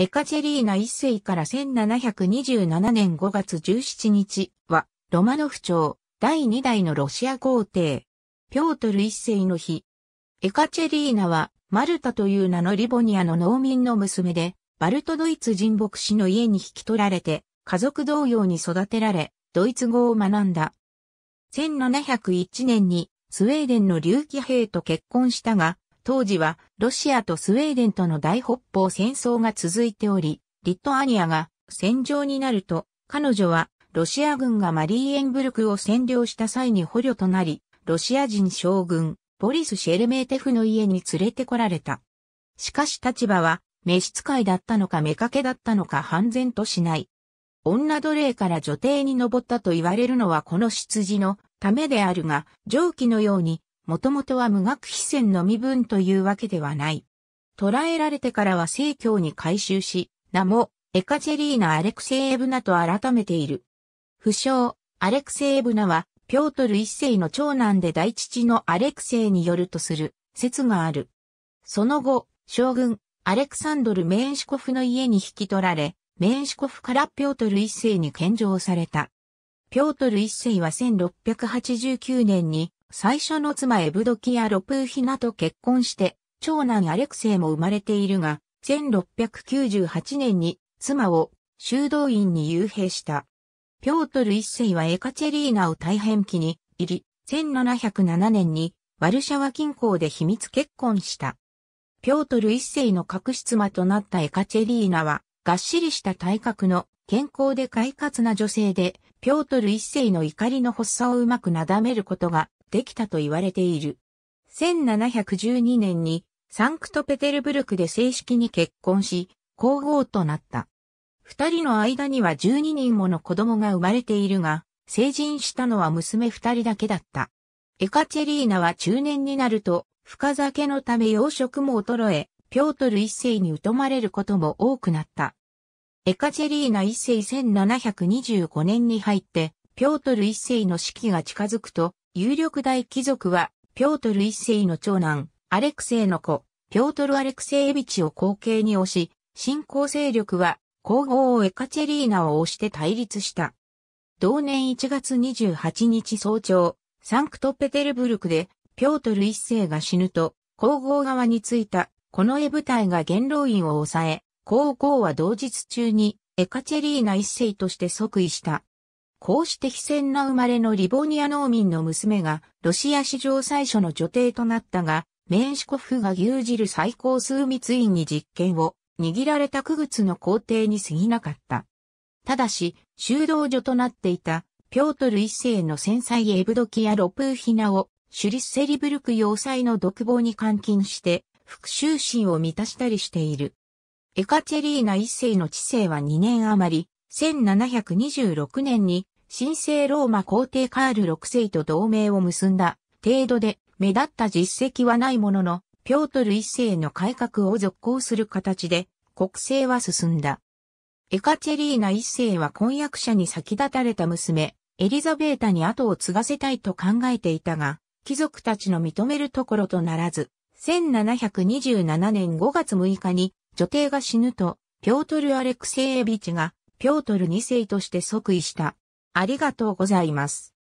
エカチェリーナ一世から1727年5月17日は、ロマノフ朝、第2代のロシア皇帝、ピョートル一世の日。エカチェリーナは、マルタという名のリボニアの農民の娘で、バルトドイツ人牧師の家に引き取られて、家族同様に育てられ、ドイツ語を学んだ。1701年に、スウェーデンの隆起兵と結婚したが、当時はロシアとスウェーデンとの大北方戦争が続いており、リトアニアが戦場になると、彼女はロシア軍がマリーエンブルクを占領した際に捕虜となり、ロシア人将軍、ボリス・シェルメーテフの家に連れてこられた。しかし立場は、召使いだったのか目かけだったのか半然としない。女奴隷から女帝に登ったと言われるのはこの出自のためであるが、上記のようにもともとは無学非戦の身分というわけではない。捕らえられてからは正教に改修し、名もエカジェリーナ・アレクセーブナと改めている。不詳、アレクセーブナは、ピョートル一世の長男で大父のアレクセイによるとする説がある。その後、将軍、アレクサンドル・メーンシコフの家に引き取られ、メーンシコフからピョートル一世に献上された。ピョートル一世は1689年に最初の妻エブドキア・ロプーヒナと結婚して、長男アレクセイも生まれているが、1698年に妻を修道院に幽閉した。ピョートル一世はエカチェリーナを大変気に入り、1707年にワルシャワ近郊で秘密結婚した。ピョートル一世の隠し妻となったエカチェリーナは、がっしりした体格の健康で快活な女性で、ピョートル一世の怒りの発作をうまくなだめることができたと言われている。1712年にサンクトペテルブルクで正式に結婚し、皇后となった。二人の間には12人もの子供が生まれているが、成人したのは娘二人だけだった。エカチェリーナは中年になると、深酒のため養殖も衰え、ピョートル一世に疎まれることも多くなった。エカチェリーナ一世1725年に入って、ピョートル一世の死期が近づくと、有力大貴族は、ピョートル一世の長男、アレクセイの子、ピョートル・アレクセイエビチを後継に推し、新興勢力は、皇后エカチェリーナを推して対立した。同年1月28日早朝、サンクトペテルブルクで、ピョートル一世が死ぬと、皇后側についた、この絵部隊が元老院を抑え、皇后は同日中に、エカチェリーナ一世として即位した。こうして非戦な生まれのリボニア農民の娘が、ロシア史上最初の女帝となったが、メンシコフが牛耳る最高数密院に実権を握られた区物の皇帝に過ぎなかった。ただし、修道女となっていた、ピョートル一世の戦災エブドキア・ロプーヒナを、シュリッセリブルク要塞の独房に監禁して、復讐心を満たしたりしている。エカチェリーナ一世の治世は2年余り、1726年に神聖ローマ皇帝カール6世と同盟を結んだ程度で目立った実績はないものの、ピョートル1世の改革を続行する形で国政は進んだ。エカチェリーナ1世は婚約者に先立たれた娘、エリザベータに後を継がせたいと考えていたが、貴族たちの認めるところとならず、1727年5月6日に女帝が死ぬと、ピョートル・アレクセイエビチが、ピョートル2世として即位した。ありがとうございます。